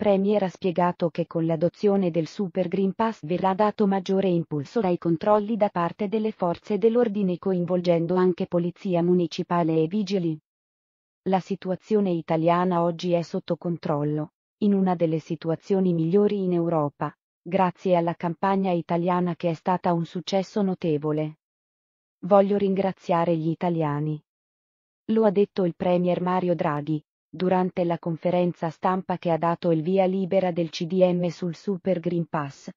Premier ha spiegato che con l'adozione del Super Green Pass verrà dato maggiore impulso ai controlli da parte delle forze dell'ordine coinvolgendo anche polizia municipale e vigili. La situazione italiana oggi è sotto controllo, in una delle situazioni migliori in Europa, grazie alla campagna italiana che è stata un successo notevole. Voglio ringraziare gli italiani. Lo ha detto il Premier Mario Draghi, durante la conferenza stampa che ha dato il via libera del CDM sul Super Green Pass.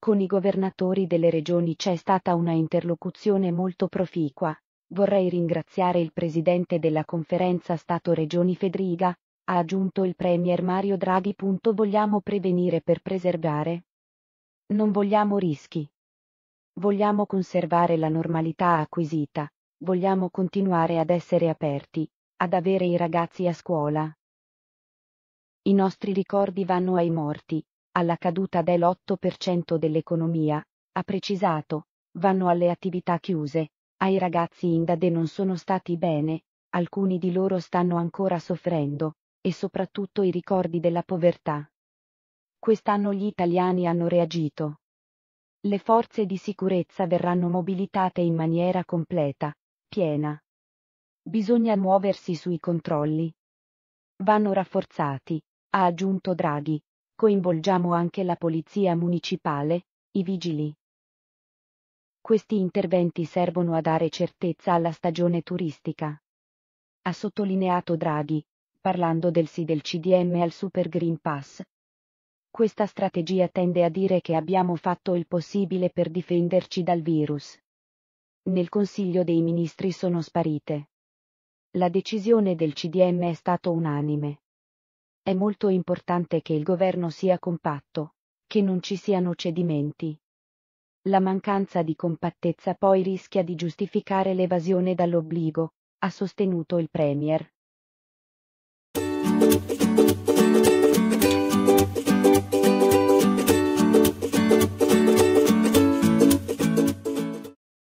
Con i governatori delle regioni c'è stata una interlocuzione molto proficua. Vorrei ringraziare il presidente della conferenza Stato-Regioni Fedriga, ha aggiunto il Premier Mario Draghi. Vogliamo prevenire per preservare. Non vogliamo rischi. Vogliamo conservare la normalità acquisita, vogliamo continuare ad essere aperti, ad avere i ragazzi a scuola. I nostri ricordi vanno ai morti, alla caduta dell'8% dell'economia, ha precisato, vanno alle attività chiuse, ai ragazzi indade non sono stati bene, alcuni di loro stanno ancora soffrendo, e soprattutto i ricordi della povertà. Quest'anno gli italiani hanno reagito. Le forze di sicurezza verranno mobilitate in maniera completa, piena. Bisogna muoversi sui controlli. Vanno rafforzati, ha aggiunto Draghi. Coinvolgiamo anche la polizia municipale, i vigili. Questi interventi servono a dare certezza alla stagione turistica. Ha sottolineato Draghi, parlando del sì del CDM al Super Green Pass. Questa strategia tende a dire che abbiamo fatto il possibile per difenderci dal virus. Nel Consiglio dei Ministri sono sparite la decisione del CDM è stata unanime. È molto importante che il governo sia compatto, che non ci siano cedimenti. La mancanza di compattezza poi rischia di giustificare l'evasione dall'obbligo, ha sostenuto il Premier.